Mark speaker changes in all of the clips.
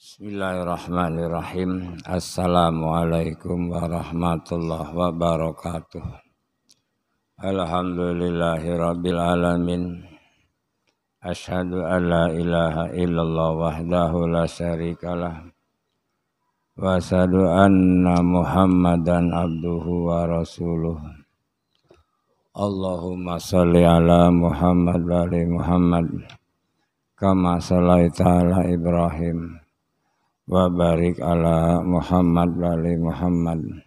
Speaker 1: Bismillahirrahmanirrahim. Assalamualaikum warahmatullahi wabarakatuh. Alhamdulillahi rabbil alamin. Ashhadu an la ilaha illallah wahdahu la syarikalah. Wa ashhadu anna Muhammadan abduhu wa rasuluh. Allahumma salli ala Muhammad wa ali Muhammad kama sallaita ala Ibrahim wa barik ala Muhammad wa ali Muhammad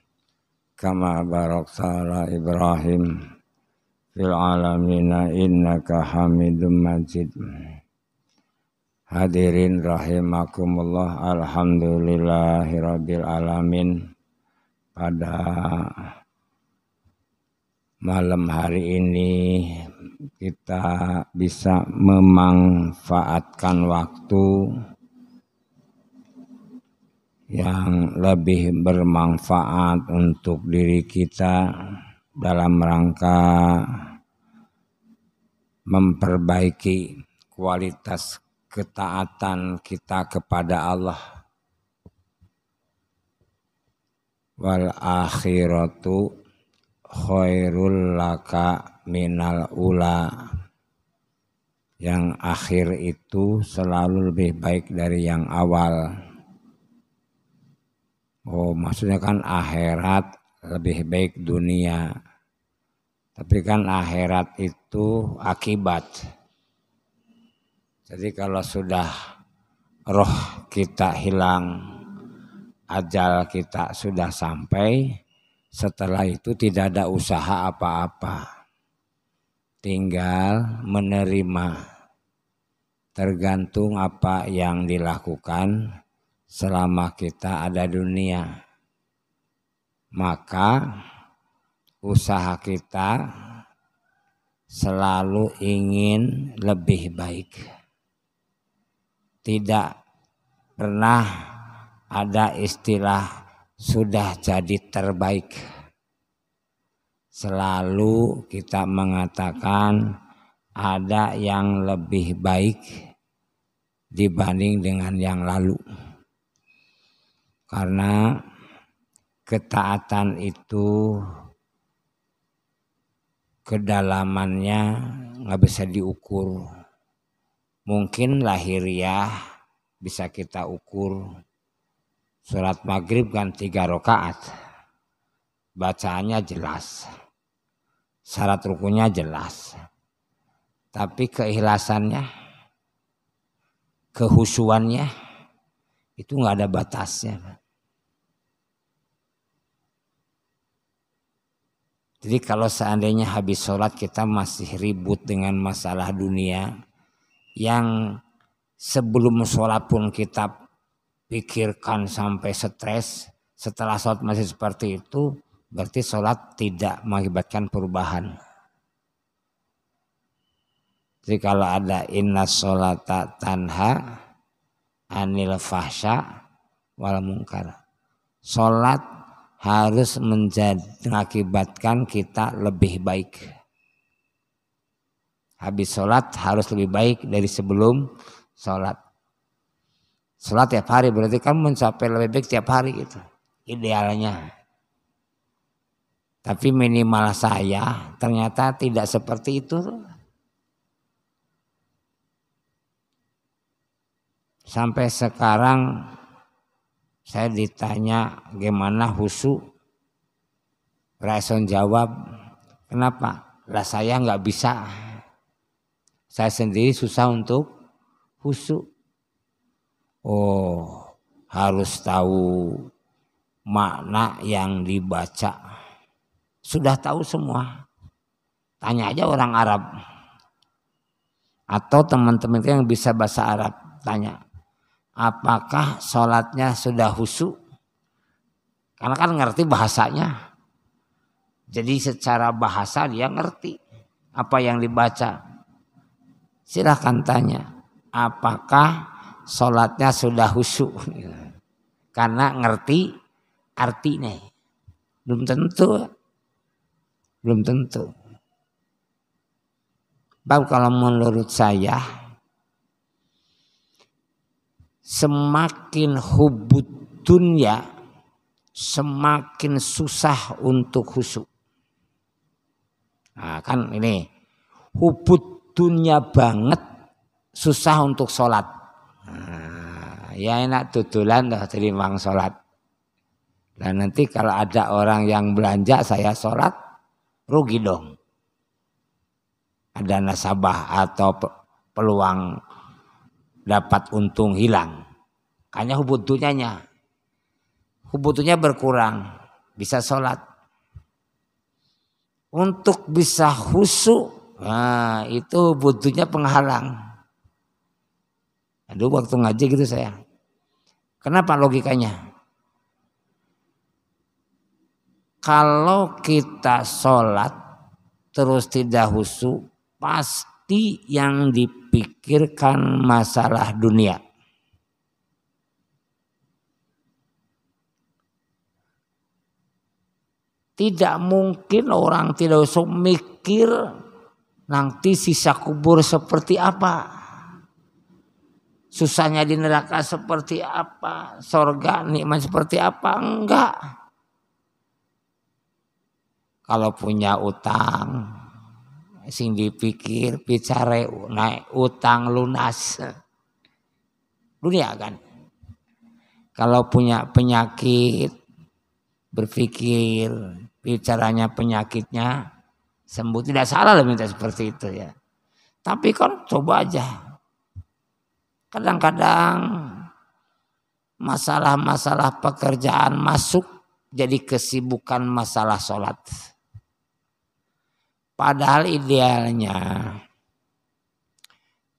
Speaker 1: kama barakta ala Ibrahim fil alamina innaka hamidum majid Hadirin rahimakumullah alhamdulillahirabbil alamin pada malam hari ini kita bisa memanfaatkan waktu Ya. yang lebih bermanfaat untuk diri kita dalam rangka memperbaiki kualitas ketaatan kita kepada Allah. Wal akhiratu khairul laka minal ula. Yang akhir itu selalu lebih baik dari yang awal. Oh, maksudnya kan akhirat lebih baik dunia. Tapi kan akhirat itu akibat. Jadi kalau sudah roh kita hilang, ajal kita sudah sampai, setelah itu tidak ada usaha apa-apa. Tinggal menerima. Tergantung apa yang dilakukan selama kita ada dunia. Maka usaha kita selalu ingin lebih baik. Tidak pernah ada istilah sudah jadi terbaik. Selalu kita mengatakan ada yang lebih baik dibanding dengan yang lalu. Karena ketaatan itu kedalamannya
Speaker 2: nggak bisa diukur. Mungkin lahiriah bisa kita ukur. Surat maghrib kan tiga rokaat, Bacaannya jelas. Syarat rukunya jelas. Tapi keikhlasannya, kehusuannya itu nggak ada batasnya. Jadi kalau seandainya habis sholat kita masih ribut dengan masalah dunia yang sebelum sholat pun kita pikirkan sampai stres, setelah sholat masih seperti itu, berarti sholat tidak mengakibatkan perubahan. Jadi kalau ada inna sholata tanha anil fahsya wal mungkar. Sholat harus menjadi, mengakibatkan kita lebih baik. Habis sholat harus lebih baik dari sebelum sholat. Sholat tiap hari berarti kan mencapai lebih baik tiap hari itu Idealnya. Tapi minimal saya ternyata tidak seperti itu. Sampai sekarang saya ditanya gimana husu rason jawab kenapa lah saya nggak bisa saya sendiri susah untuk husu oh harus tahu makna yang dibaca sudah tahu semua tanya aja orang Arab atau teman-teman yang bisa bahasa Arab tanya apakah sholatnya sudah husu? Karena kan ngerti bahasanya. Jadi secara bahasa dia ngerti apa yang dibaca. Silahkan tanya, apakah sholatnya sudah husu? Karena ngerti artinya. Belum tentu. Belum tentu. Bab kalau menurut saya, semakin hubut dunia semakin susah untuk husuk. Nah, kan ini hubut dunia banget susah untuk sholat. Nah, ya enak tutulan dah terima sholat. Dan nanti kalau ada orang yang belanja saya sholat, rugi dong. Ada nasabah atau peluang dapat untung hilang. Hanya hubud dunianya. Hubutunya berkurang. Bisa sholat. Untuk bisa husu Nah, itu butuhnya penghalang. Aduh waktu ngaji gitu saya. Kenapa logikanya? Kalau kita sholat terus tidak husu, pasti yang di dipikirkan masalah dunia. Tidak mungkin orang tidak usah mikir nanti sisa kubur seperti apa. Susahnya di neraka seperti apa, sorga nikmat seperti apa, enggak. Kalau punya utang, sing dipikir bicara naik utang lunas dunia kan kalau punya penyakit berpikir bicaranya penyakitnya sembuh tidak salah lah minta seperti itu ya tapi kan coba aja kadang-kadang masalah-masalah pekerjaan masuk jadi kesibukan masalah sholat Padahal idealnya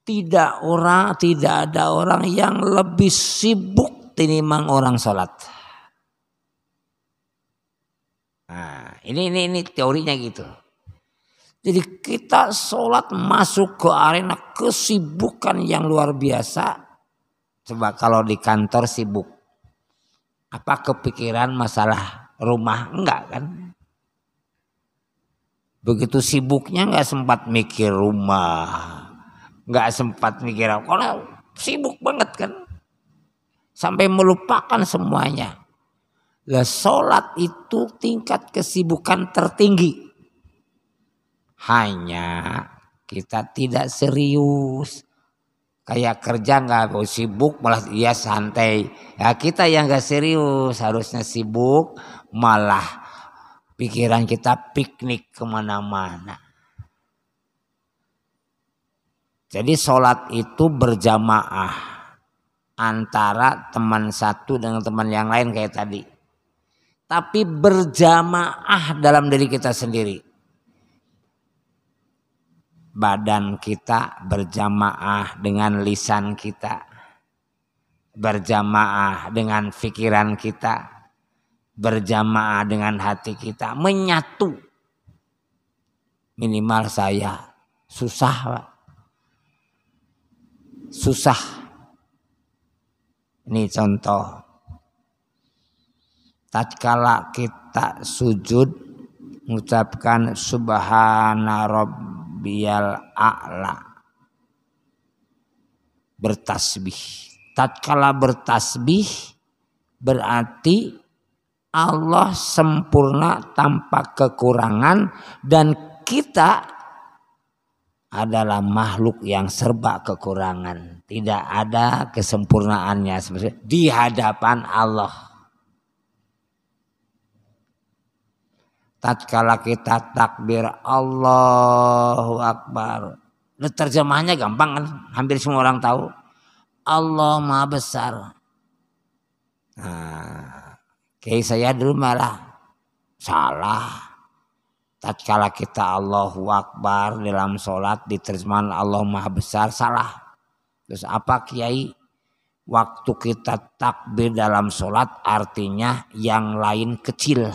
Speaker 2: tidak orang tidak ada orang yang lebih sibuk tinimbang orang sholat. Nah, ini ini ini teorinya gitu. Jadi kita sholat masuk ke arena kesibukan yang luar biasa. Coba kalau di kantor sibuk. Apa kepikiran masalah rumah? Enggak kan? Begitu sibuknya nggak sempat mikir rumah, nggak sempat mikir apa. Karena sibuk banget kan, sampai melupakan semuanya. Lah sholat itu tingkat kesibukan tertinggi. Hanya kita tidak serius. Kayak kerja nggak sibuk malah dia santai. Ya kita yang nggak serius harusnya sibuk malah pikiran kita piknik kemana-mana. Jadi sholat itu berjamaah antara teman satu dengan teman yang lain kayak tadi. Tapi berjamaah dalam diri kita sendiri. Badan kita berjamaah dengan lisan kita. Berjamaah dengan pikiran kita berjamaah dengan hati kita menyatu minimal saya susah Pak. susah ini contoh tatkala kita sujud mengucapkan subhana rabbiyal a'la bertasbih tatkala bertasbih berarti Allah sempurna tanpa kekurangan dan kita adalah makhluk yang serba kekurangan. Tidak ada kesempurnaannya di hadapan Allah. Tatkala kita takbir Allahu Akbar. Terjemahannya gampang kan? Hampir semua orang tahu. Allah Maha Besar. Nah, Kiai saya dulu malah salah. Tatkala kita Allahu Akbar dalam sholat diterjemahan Allah Maha Besar salah. Terus apa Kiai? Waktu kita takbir dalam sholat artinya yang lain kecil.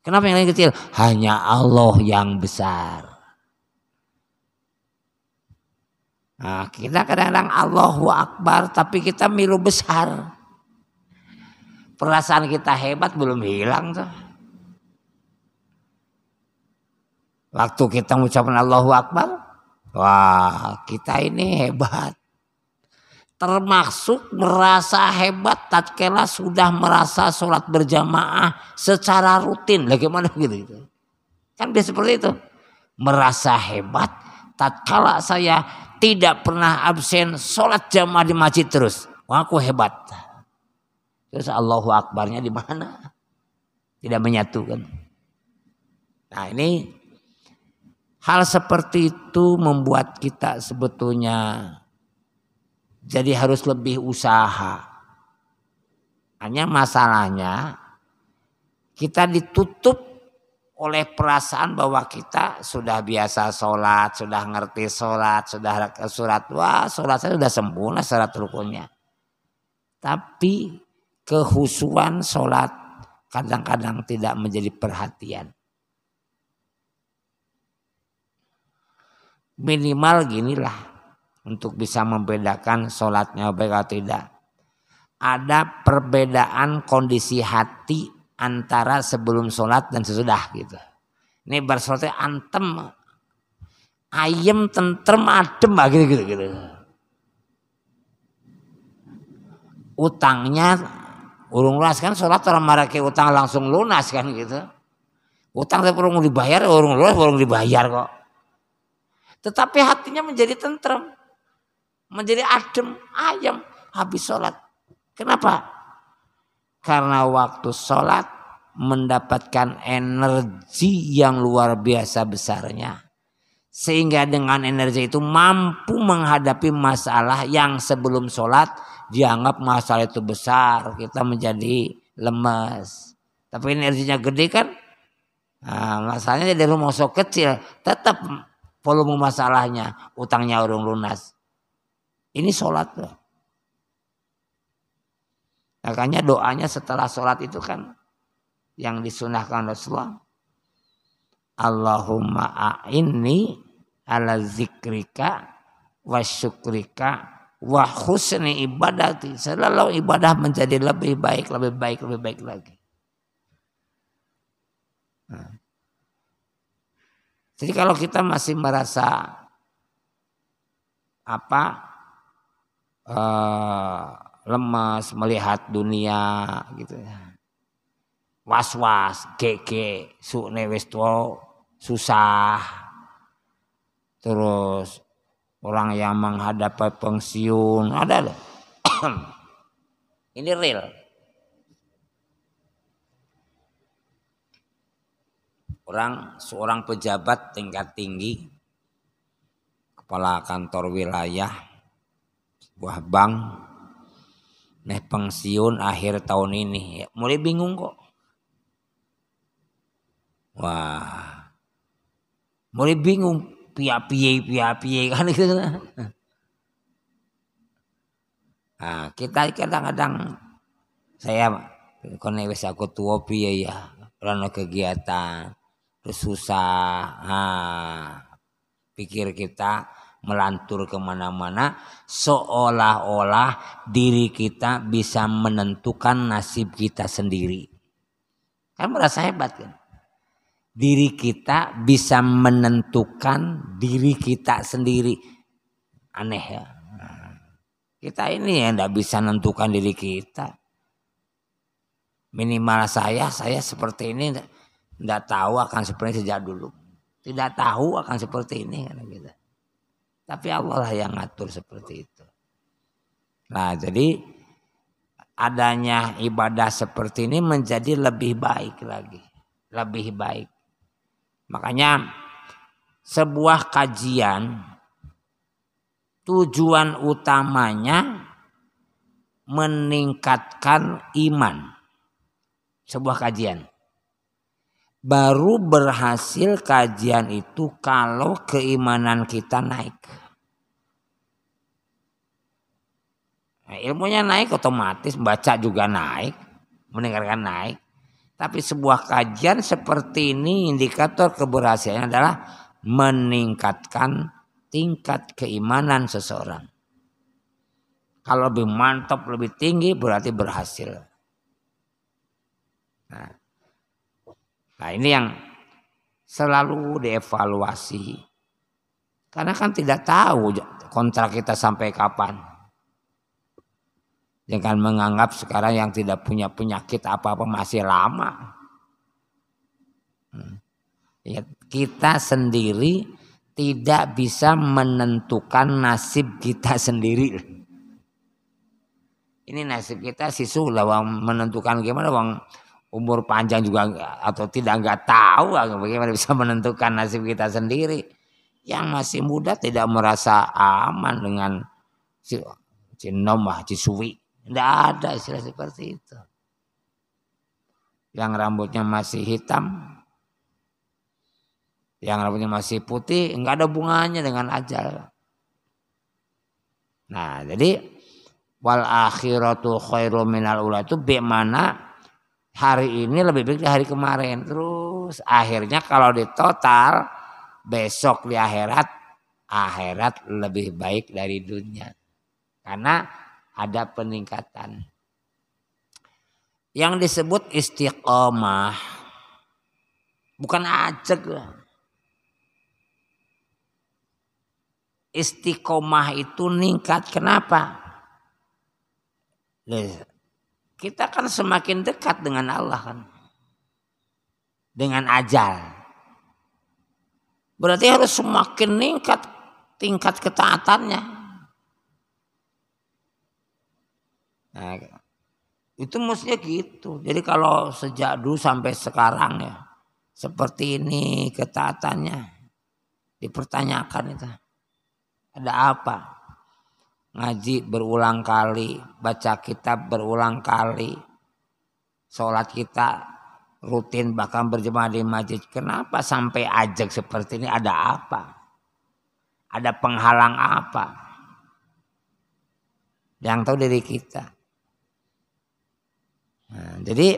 Speaker 2: Kenapa yang lain kecil? Hanya Allah yang besar. Nah, kita kadang-kadang Allahu Akbar tapi kita milu besar. Perasaan kita hebat belum hilang tuh. Waktu kita mengucapkan Allahu Akbar, wah kita ini hebat. Termasuk merasa hebat tatkala sudah merasa sholat berjamaah secara rutin. Bagaimana gitu, gitu. Kan dia seperti itu. Merasa hebat tatkala saya tidak pernah absen sholat jamaah di masjid terus. Wah aku hebat. Terus Allahu Akbarnya di mana? Tidak menyatu kan? Nah ini hal seperti itu membuat kita sebetulnya jadi harus lebih usaha. Hanya masalahnya kita ditutup oleh perasaan bahwa kita sudah biasa sholat, sudah ngerti sholat, sudah surat wah sholat saya sudah sempurna surat rukunnya. Tapi kehusuan sholat kadang-kadang tidak menjadi perhatian. Minimal ginilah untuk bisa membedakan sholatnya baik atau tidak. Ada perbedaan kondisi hati antara sebelum sholat dan sesudah gitu. Ini bersolatnya antem, ayem, tentrem, adem, ah, gitu gitu gitu. Utangnya urung lunas kan sholat orang marake utang langsung lunas kan gitu utang tapi urung dibayar urung lunas urung dibayar kok tetapi hatinya menjadi tentrem menjadi adem ayam habis sholat kenapa karena waktu sholat mendapatkan energi yang luar biasa besarnya sehingga dengan energi itu mampu menghadapi masalah yang sebelum sholat dianggap masalah itu besar. Kita menjadi lemes. Tapi energinya gede kan. Nah, masalahnya dari rumah so kecil. Tetap volume masalahnya. Utangnya urung lunas. Ini sholat loh. Makanya doanya setelah sholat itu kan yang disunahkan Rasulullah. Allahumma a'inni ala zikrika wa syukrika wa husni ibadati. Selalu ibadah menjadi lebih baik, lebih baik, lebih baik lagi. Nah. Jadi kalau kita masih merasa apa eh, lemas melihat dunia gitu ya. Was-was, gege, sukne susah, terus orang yang menghadapi pensiun ada loh ini real orang seorang pejabat tingkat tinggi kepala kantor wilayah sebuah bank nih pensiun akhir tahun ini ya, mulai bingung kok. Wah, mulai bingung pia pia pia pia kan gitu. Nah, kita kadang-kadang saya konek wis aku tua piye ya, rono kegiatan terus susah. Ha, nah, pikir kita melantur kemana-mana seolah-olah diri kita bisa menentukan nasib kita sendiri. Kan merasa hebat kan? diri kita bisa menentukan diri kita sendiri. Aneh ya. Kita ini yang tidak bisa menentukan diri kita. Minimal saya, saya seperti ini tidak tahu akan seperti sejak dulu. Tidak tahu akan seperti ini. Kan, kita Tapi Allah lah yang ngatur seperti itu. Nah jadi adanya ibadah seperti ini menjadi lebih baik lagi. Lebih baik Makanya sebuah kajian tujuan utamanya meningkatkan iman. Sebuah kajian. Baru berhasil kajian itu kalau keimanan kita naik. Nah, ilmunya naik otomatis, baca juga naik, mendengarkan naik. Tapi sebuah kajian seperti ini indikator keberhasilan adalah meningkatkan tingkat keimanan seseorang. Kalau lebih mantap, lebih tinggi berarti berhasil. Nah, nah ini yang selalu dievaluasi. Karena kan tidak tahu kontrak kita sampai kapan. Jangan menganggap sekarang yang tidak punya penyakit apa-apa masih lama. Hmm. Ya, kita sendiri tidak bisa menentukan nasib kita sendiri. Ini nasib kita sih lah wang menentukan gimana wang umur panjang juga atau tidak nggak tahu bagaimana bisa menentukan nasib kita sendiri. Yang masih muda tidak merasa aman dengan si, si Nomah, si Suwi. Tidak ada istilah seperti itu. Yang rambutnya masih hitam, yang rambutnya masih putih, enggak ada bunganya dengan ajal. Nah, jadi wal akhiratu khairu minal ula itu bagaimana hari ini lebih baik dari hari kemarin. Terus akhirnya kalau di total besok di akhirat akhirat lebih baik dari dunia. Karena ada peningkatan. Yang disebut istiqomah bukan acek. Istiqomah itu ningkat. Kenapa? Kita kan semakin dekat dengan Allah kan. Dengan ajal. Berarti harus semakin ningkat tingkat ketaatannya. Nah, itu mestinya gitu. Jadi kalau sejak dulu sampai sekarang ya seperti ini ketatannya dipertanyakan itu. Ada apa? Ngaji berulang kali, baca kitab berulang kali, sholat kita rutin bahkan berjemaah di masjid. Kenapa sampai ajak seperti ini? Ada apa? Ada penghalang apa? Yang tahu dari kita. Nah, jadi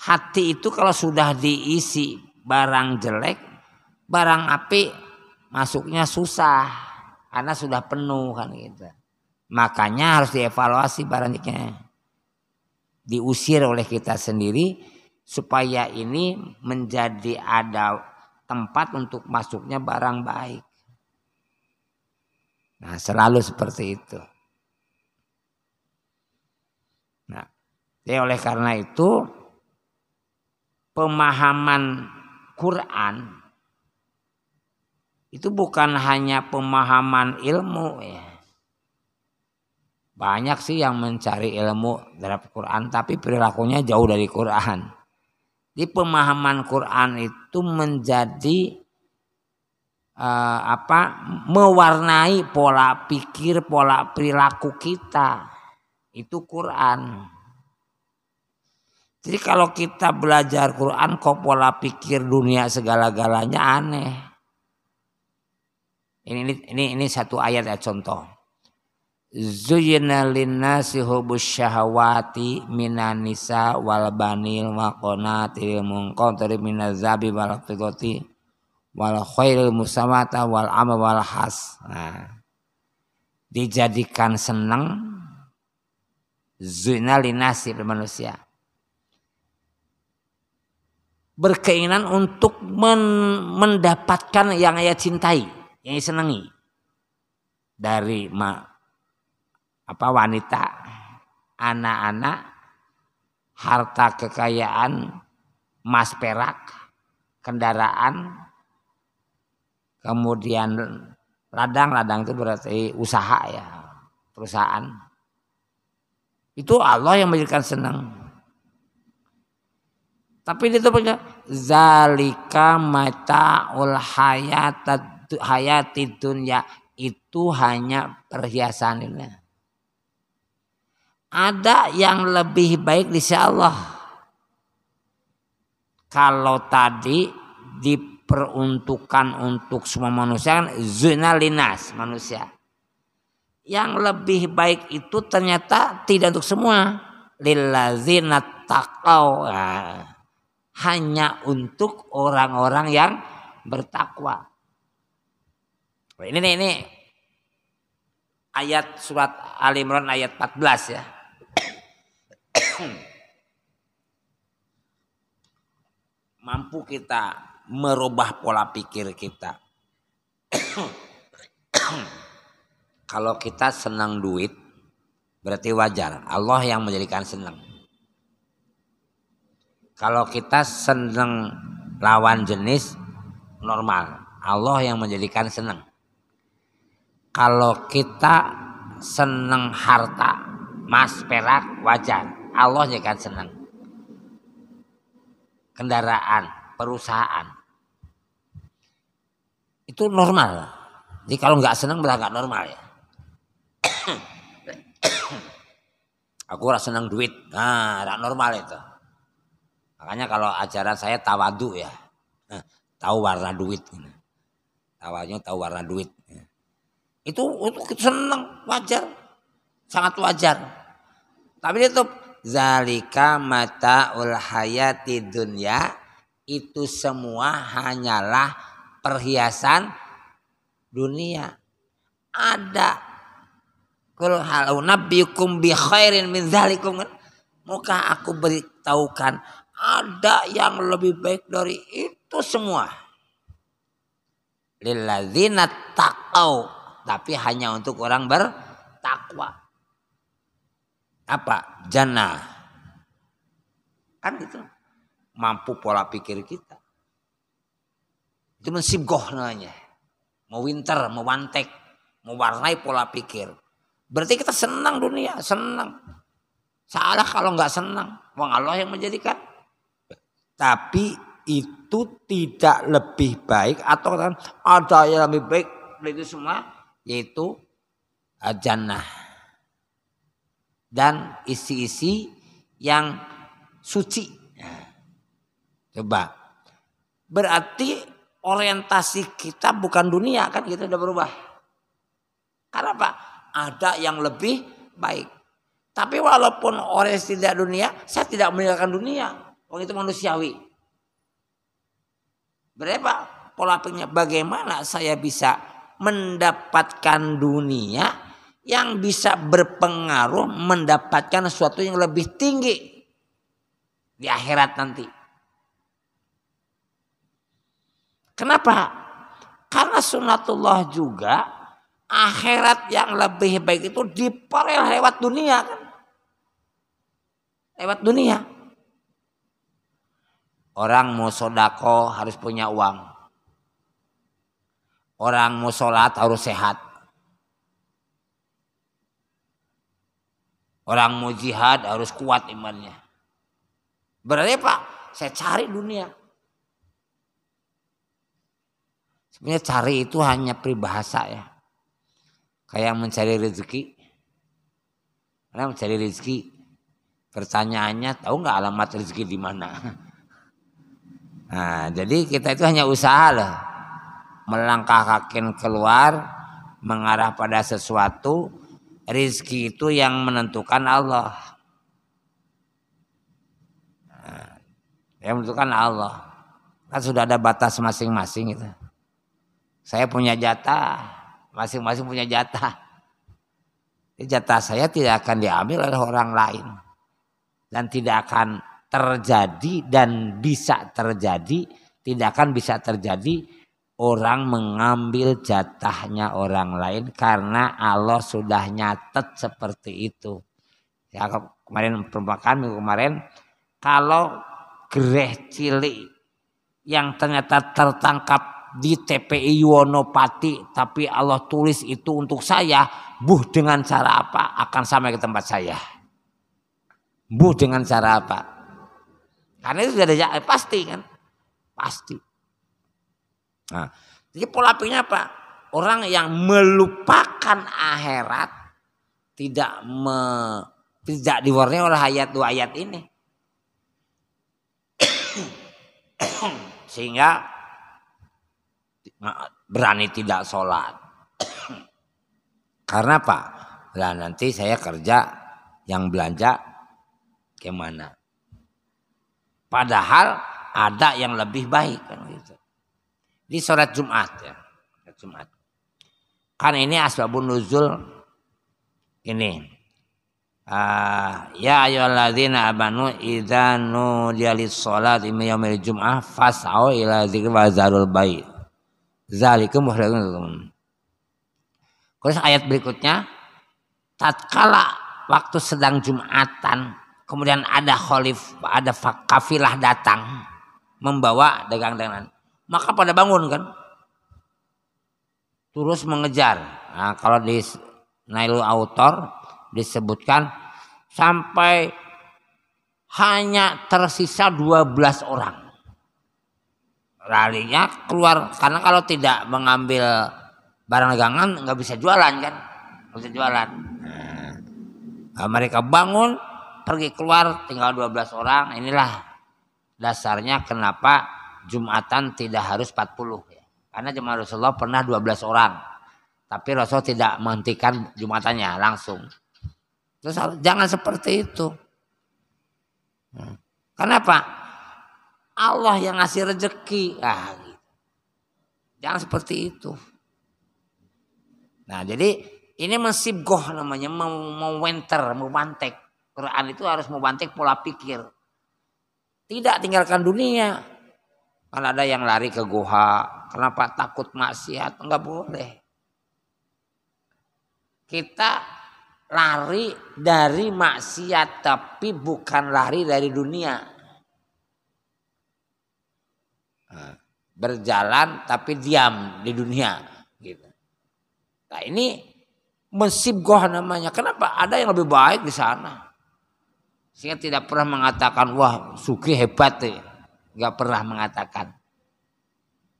Speaker 2: hati itu kalau sudah diisi barang jelek, barang api masuknya susah karena sudah penuh kan gitu. Makanya harus dievaluasi barangnya. Diusir oleh kita sendiri supaya ini menjadi ada tempat untuk masuknya barang baik. Nah, selalu seperti itu. Jadi ya, oleh karena itu pemahaman Quran itu bukan hanya pemahaman ilmu ya. Banyak sih yang mencari ilmu dalam Quran tapi perilakunya jauh dari Quran. Di pemahaman Quran itu menjadi eh, apa? mewarnai pola pikir, pola perilaku kita. Itu Quran. Jadi kalau kita belajar Quran kok pola pikir dunia segala-galanya aneh. Ini ini ini satu ayat ya contoh. Zuyyina linnasi hubus syahawati minan nisa wal banil wa qanatil munqatiri minaz zabi wal tigoti wal khairil musamata wal amma wal has. Nah, dijadikan senang zina sih manusia berkeinginan untuk men mendapatkan yang ia cintai, yang ia senangi dari ma apa wanita, anak-anak, harta kekayaan, emas perak, kendaraan, kemudian ladang-ladang itu berarti usaha ya, perusahaan. Itu Allah yang menjadikan senang. Tapi dia tetap zalika mata hayatad hayatid dunia itu hanya perhiasan dunia. Ada yang lebih baik di sisi Allah. Kalau tadi diperuntukkan untuk semua manusia kan zina linas manusia. Yang lebih baik itu ternyata tidak untuk semua. Lillazina taqaw. Nah hanya untuk orang-orang yang bertakwa. Ini nih ini ayat surat Al Imran ayat 14 ya. Mampu kita merubah pola pikir kita. Kalau kita senang duit berarti wajar. Allah yang menjadikan senang. Kalau kita seneng lawan jenis normal, Allah yang menjadikan seneng. Kalau kita seneng harta, mas perak, wajar, Allah jadikan seneng. Kendaraan, perusahaan, itu normal. Jadi kalau nggak seneng berarti nggak normal ya. Aku rasa seneng duit, nah, nggak normal itu. Makanya kalau ajaran saya tawadu ya. Nah, tahu warna duit. tawanya tahu warna duit. Itu, itu senang, wajar. Sangat wajar. Tapi itu zalika mata hayati dunia itu semua hanyalah perhiasan dunia. Ada kul halau nabiyukum bi khairin min zalikum. muka aku beritahukan ada yang lebih baik dari itu semua. Lilladzina taqau. Tapi hanya untuk orang bertakwa. Apa? Jannah. Kan gitu. Mampu pola pikir kita. Itu mensibgoh namanya. Mau winter, mau wantek. warnai pola pikir. Berarti kita senang dunia, senang. Salah kalau nggak senang. Wong Allah yang menjadikan. Tapi itu tidak lebih baik atau ada yang lebih baik dari itu semua yaitu eh, jannah dan isi-isi yang suci. Coba. Berarti orientasi kita bukan dunia kan kita sudah berubah. Karena apa? Ada yang lebih baik. Tapi walaupun orientasi tidak dunia, saya tidak meninggalkan dunia. Kalau itu manusiawi. Berapa ya, pola pikirnya? Bagaimana saya bisa mendapatkan dunia yang bisa berpengaruh mendapatkan sesuatu yang lebih tinggi di akhirat nanti. Kenapa? Karena sunatullah juga akhirat yang lebih baik itu diperoleh lewat dunia kan? Lewat dunia. Orang mau sodako harus punya uang. Orang mau sholat harus sehat. Orang mau jihad harus kuat imannya. Berarti ya, Pak, saya cari dunia. Sebenarnya cari itu hanya peribahasa ya. Kayak mencari rezeki. Karena mencari rezeki, pertanyaannya tahu nggak alamat rezeki di mana? Nah, jadi kita itu hanya usaha loh. Melangkah Melangkahkan keluar, mengarah pada sesuatu, rizki itu yang menentukan Allah. Nah, yang menentukan Allah. Kan sudah ada batas masing-masing itu. Saya punya jatah, masing-masing punya jatah. Jadi jatah saya tidak akan diambil oleh orang lain. Dan tidak akan terjadi dan bisa terjadi, tidak akan bisa terjadi orang mengambil jatahnya orang lain karena Allah sudah nyatet seperti itu. Ya kemarin perumpamaan minggu kemarin kalau gereh cilik yang ternyata tertangkap di TPI Yuwonopati tapi Allah tulis itu untuk saya buh dengan cara apa akan sampai ke tempat saya buh dengan cara apa karena itu sudah ada ya, pasti kan. Pasti. Nah, jadi pola pikirnya apa? Orang yang melupakan akhirat tidak me, tidak diwarnai oleh ayat dua ayat ini. Sehingga berani tidak sholat. Karena apa? Lah nanti saya kerja yang belanja kemana Padahal ada yang lebih baik kan gitu. Di surat Jumat ya, surat Jumat. Kan ini asbabun nuzul ini. Uh, ya ayyuhalladzina amanu idza nudiya lis-salati min yaumil jum'ah fas'au ila dzikri wa zarul bait. Zalikum muhlikum. Terus ayat berikutnya tatkala waktu sedang Jumatan Kemudian ada khalif, ada kafilah datang membawa dagang-dagangan. Maka pada bangun kan. Terus mengejar. Nah, kalau di Nailu Autor disebutkan sampai hanya tersisa 12 orang. Larinya keluar karena kalau tidak mengambil barang dagangan nggak bisa jualan kan, nggak bisa jualan. Nah, mereka bangun pergi keluar tinggal 12 orang inilah dasarnya kenapa Jumatan tidak harus 40 ya. karena jemaah Rasulullah pernah 12 orang tapi Rasul tidak menghentikan Jumatannya langsung terus jangan seperti itu ya. kenapa Allah yang ngasih rezeki ah gitu. jangan seperti itu nah jadi ini mensibgoh namanya, mau winter mau mantek. Quran itu harus memantik pola pikir. Tidak tinggalkan dunia. Kalau ada yang lari ke goha, kenapa takut maksiat? Enggak boleh. Kita lari dari maksiat tapi bukan lari dari dunia. Nah, berjalan tapi diam di dunia gitu. Nah, ini goha namanya. Kenapa? Ada yang lebih baik di sana. Sehingga tidak pernah mengatakan, wah suki hebat ya. Nggak pernah mengatakan.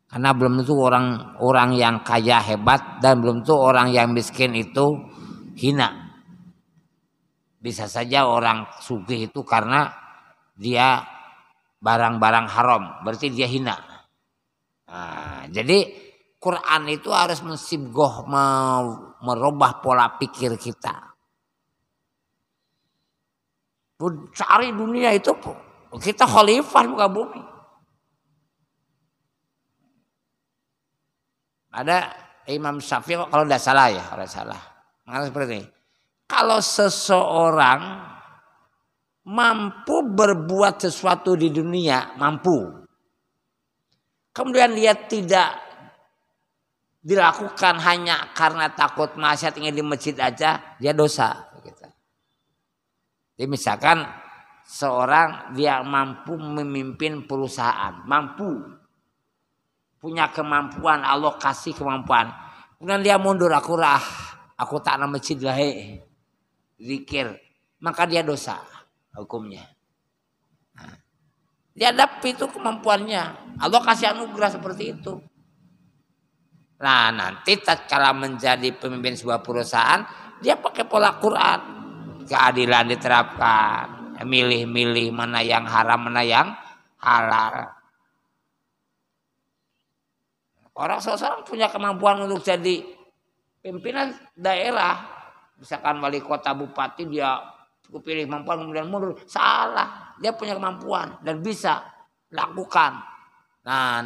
Speaker 2: Karena belum tentu orang orang yang kaya hebat dan belum tentu orang yang miskin itu hina. Bisa saja orang suki itu karena dia barang-barang haram, berarti dia hina. Nah, jadi Quran itu harus mensibgoh merubah pola pikir kita cari dunia itu kita khalifah muka bumi. Ada Imam Syafi'i kalau tidak salah ya, kalau salah. Mengatakan seperti ini. Kalau seseorang mampu berbuat sesuatu di dunia, mampu. Kemudian dia tidak dilakukan hanya karena takut masyarakat ingin di masjid aja, dia dosa. Jadi misalkan seorang dia mampu memimpin perusahaan, mampu punya kemampuan, Allah kasih kemampuan. Kemudian dia mundur, aku rah, aku tak nama cidlahi, zikir, maka dia dosa hukumnya. Nah, dia dapat itu kemampuannya. Allah kasih anugerah seperti itu. Nah nanti cara menjadi pemimpin sebuah perusahaan, dia pakai pola Quran keadilan diterapkan milih-milih mana yang haram mana yang halal orang seseorang punya kemampuan untuk jadi pimpinan daerah misalkan wali kota bupati dia cukup pilih kemampuan kemudian mundur salah dia punya kemampuan dan bisa lakukan nah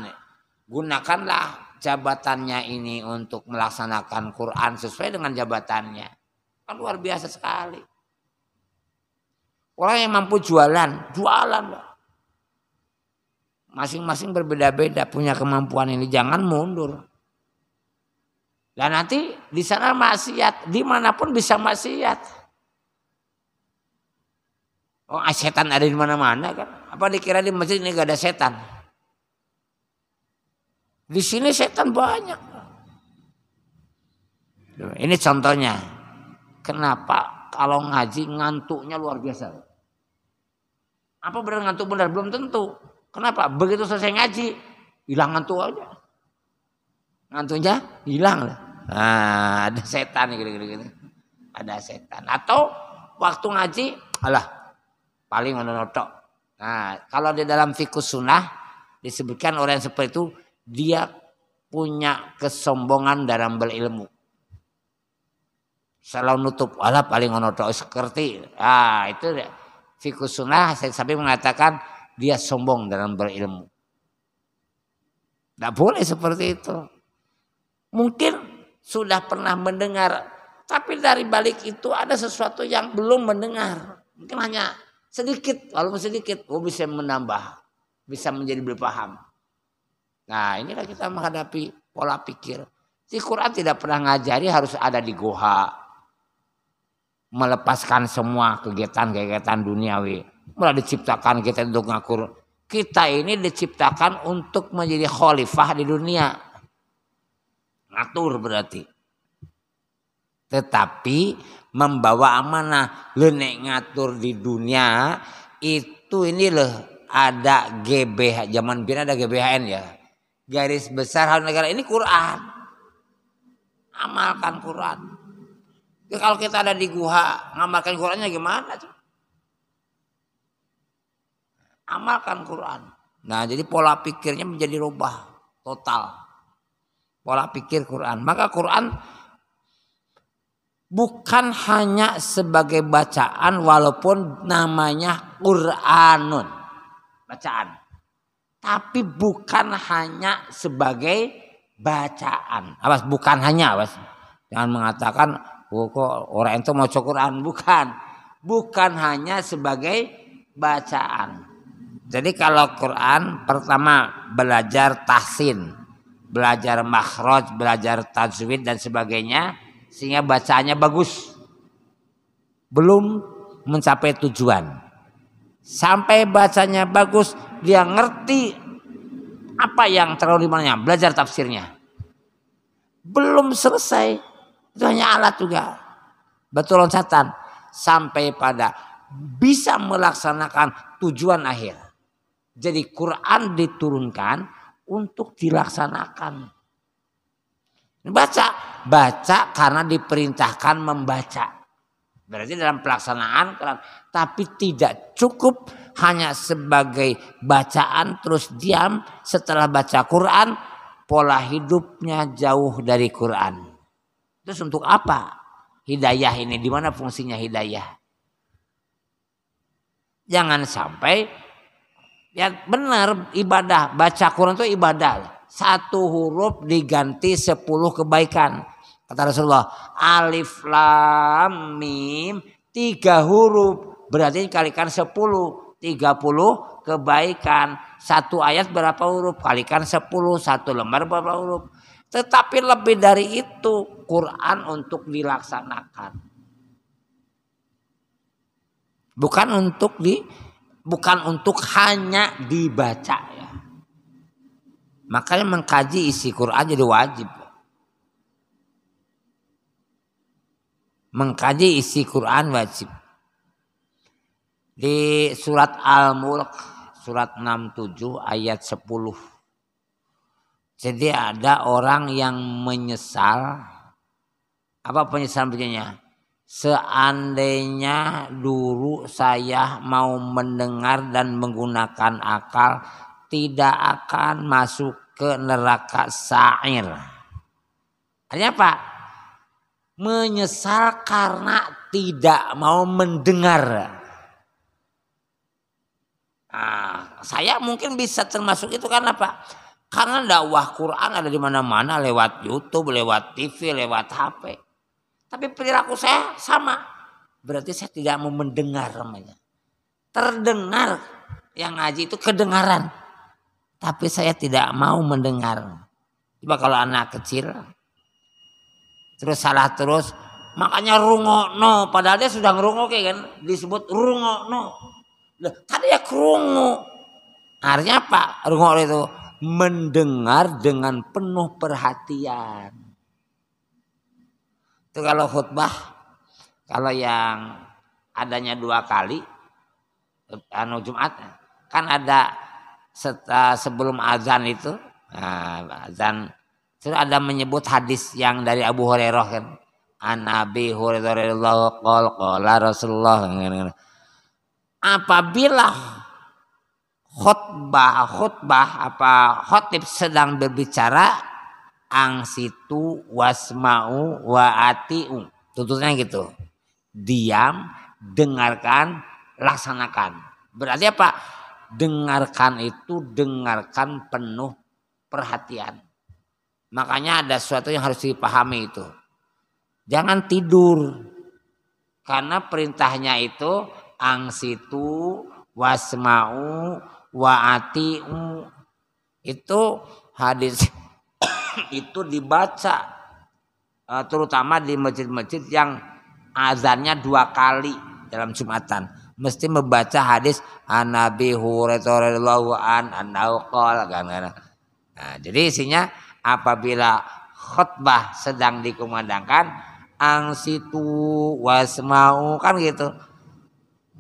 Speaker 2: gunakanlah jabatannya ini untuk melaksanakan Quran sesuai dengan jabatannya kan luar biasa sekali Orang yang mampu jualan, jualan. Masing-masing berbeda-beda punya kemampuan ini. Jangan mundur. Dan nanti di sana maksiat, dimanapun bisa maksiat. Oh, ah, setan ada di mana-mana kan? Apa dikira di masjid ini gak ada setan? Di sini setan banyak. Ini contohnya. Kenapa kalau ngaji ngantuknya luar biasa? Apa benar ngantuk benar? Belum tentu. Kenapa? Begitu selesai ngaji, hilang ngantuk aja. Ngantuknya hilang Nah, ada setan gitu-gitu. Ada setan. Atau waktu ngaji, alah paling menonotok. Nah, kalau di dalam fikus sunnah disebutkan orang yang seperti itu dia punya kesombongan dalam berilmu. Selalu nutup, alah paling onotok seperti. Ah, itu Fikus sunnah saya sampai mengatakan dia sombong dalam berilmu. Tidak boleh seperti itu. Mungkin sudah pernah mendengar, tapi dari balik itu ada sesuatu yang belum mendengar. Mungkin hanya sedikit, walaupun sedikit, oh bisa menambah, bisa menjadi lebih paham. Nah inilah kita menghadapi pola pikir. Si Quran tidak pernah ngajari harus ada di goha, melepaskan semua kegiatan-kegiatan duniawi. Mulai diciptakan kita untuk ngakur. Kita ini diciptakan untuk menjadi khalifah di dunia. Ngatur berarti. Tetapi membawa amanah lenek ngatur di dunia itu ini loh ada GBH zaman bin ada GBHN ya garis besar hal negara ini Quran amalkan Quran kalau kita ada di guha ngamalkan Qurannya gimana tuh? Amalkan Quran. Nah, jadi pola pikirnya menjadi rubah total. Pola pikir Quran. Maka Quran bukan hanya sebagai bacaan walaupun namanya Quranun. Bacaan. Tapi bukan hanya sebagai bacaan. Awas, bukan hanya, awas. Jangan mengatakan Oh, kok orang itu mau Quran bukan bukan hanya sebagai bacaan jadi kalau Quran pertama belajar tahsin belajar makhraj belajar tajwid dan sebagainya sehingga bacaannya bagus belum mencapai tujuan sampai bacanya bagus dia ngerti apa yang terlalu dimana belajar tafsirnya belum selesai itu hanya alat juga. betul loncatan sampai pada bisa melaksanakan tujuan akhir. Jadi Quran diturunkan untuk dilaksanakan. Baca, baca karena diperintahkan membaca. Berarti dalam pelaksanaan tapi tidak cukup hanya sebagai bacaan terus diam setelah baca Quran, pola hidupnya jauh dari Quran. Terus untuk apa hidayah ini? Di mana fungsinya hidayah? Jangan sampai ya benar ibadah baca Quran itu ibadah. Satu huruf diganti sepuluh kebaikan. Kata Rasulullah, alif lam mim tiga huruf berarti kalikan sepuluh tiga puluh kebaikan. Satu ayat berapa huruf? Kalikan sepuluh. Satu lembar berapa huruf? Tetapi lebih dari itu Quran untuk dilaksanakan. Bukan untuk di bukan untuk hanya dibaca ya. Makanya mengkaji isi Quran jadi wajib. Mengkaji isi Quran wajib. Di surat Al-Mulk surat 67 ayat 10 jadi ada orang yang menyesal. Apa penyesalan begininya? Seandainya dulu saya mau mendengar dan menggunakan akal, tidak akan masuk ke neraka sair. Artinya apa? Menyesal karena tidak mau mendengar. Nah, saya mungkin bisa termasuk itu karena apa? Karena dakwah Quran ada di mana-mana lewat YouTube, lewat TV, lewat HP. Tapi perilaku saya sama. Berarti saya tidak mau mendengar namanya. Terdengar yang ngaji itu kedengaran. Tapi saya tidak mau mendengar. Coba kalau anak kecil terus salah terus makanya rungo no padahal dia sudah ngerungok, kayak kan disebut rungo no tadi kan ya kerungu artinya apa rungo itu mendengar dengan penuh perhatian. Itu kalau khutbah, kalau yang adanya dua kali, anu Jumat, kan ada seta, eh, sebelum azan itu, nah, azan itu ada menyebut hadis yang dari Abu Hurairah kan. An Abi Hurairah radhiyallahu qala Rasulullah. Apabila khutbah khutbah apa khotib sedang berbicara ang situ wasmau waatiu tuntutnya gitu diam dengarkan laksanakan berarti apa dengarkan itu dengarkan penuh perhatian makanya ada sesuatu yang harus dipahami itu jangan tidur karena perintahnya itu ang situ wasmau wa atiu itu hadis itu dibaca e, terutama di masjid-masjid yang azannya dua kali dalam Jumatan mesti membaca hadis Anabi Hurairah an annahu kan, kan Nah, jadi isinya apabila khutbah sedang dikumandangkan angsitu wasmau kan gitu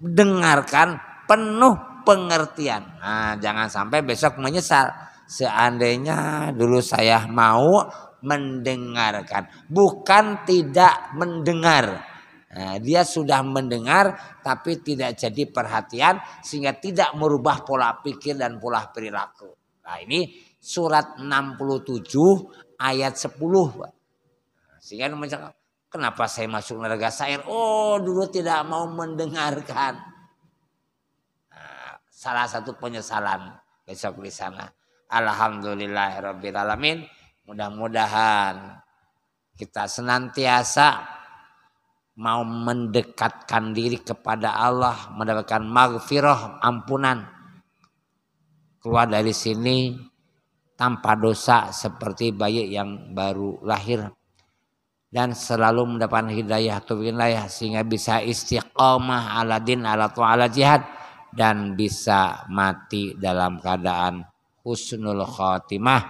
Speaker 2: dengarkan penuh pengertian. Nah, jangan sampai besok menyesal. Seandainya dulu saya mau mendengarkan, bukan tidak mendengar. Nah, dia sudah mendengar tapi tidak jadi perhatian sehingga tidak merubah pola pikir dan pola perilaku. Nah, ini surat 67 ayat 10. Sehingga kenapa saya masuk neraka sair? Oh, dulu tidak mau mendengarkan salah satu penyesalan besok di sana. Alhamdulillahirrahmanirrahim. Mudah-mudahan kita senantiasa mau mendekatkan diri kepada Allah, mendapatkan maghfirah, ampunan. Keluar dari sini tanpa dosa seperti bayi yang baru lahir dan selalu mendapatkan hidayah atau wilayah sehingga bisa istiqomah ala din ala tu'ala jihad dan bisa mati dalam keadaan husnul khotimah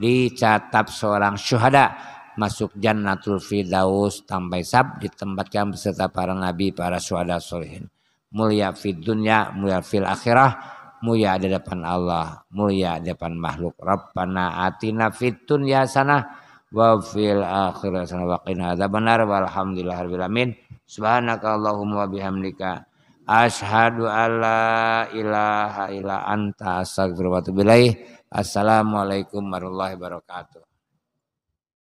Speaker 2: dicatat seorang syuhada masuk jannatul firdaus sampai sab ditempatkan beserta para nabi para syuhada solehin
Speaker 1: mulia fid dunya mulia fil akhirah mulia di depan Allah mulia di depan makhluk Rabbana atina fid dunya sana wa fil akhirah sana wa qina adzabannar walhamdulillahirabbil alamin subhanakallahumma wa bihamdika Ashadu alla ilaha illa anta astagfirullah wa Assalamualaikum warahmatullahi wabarakatuh.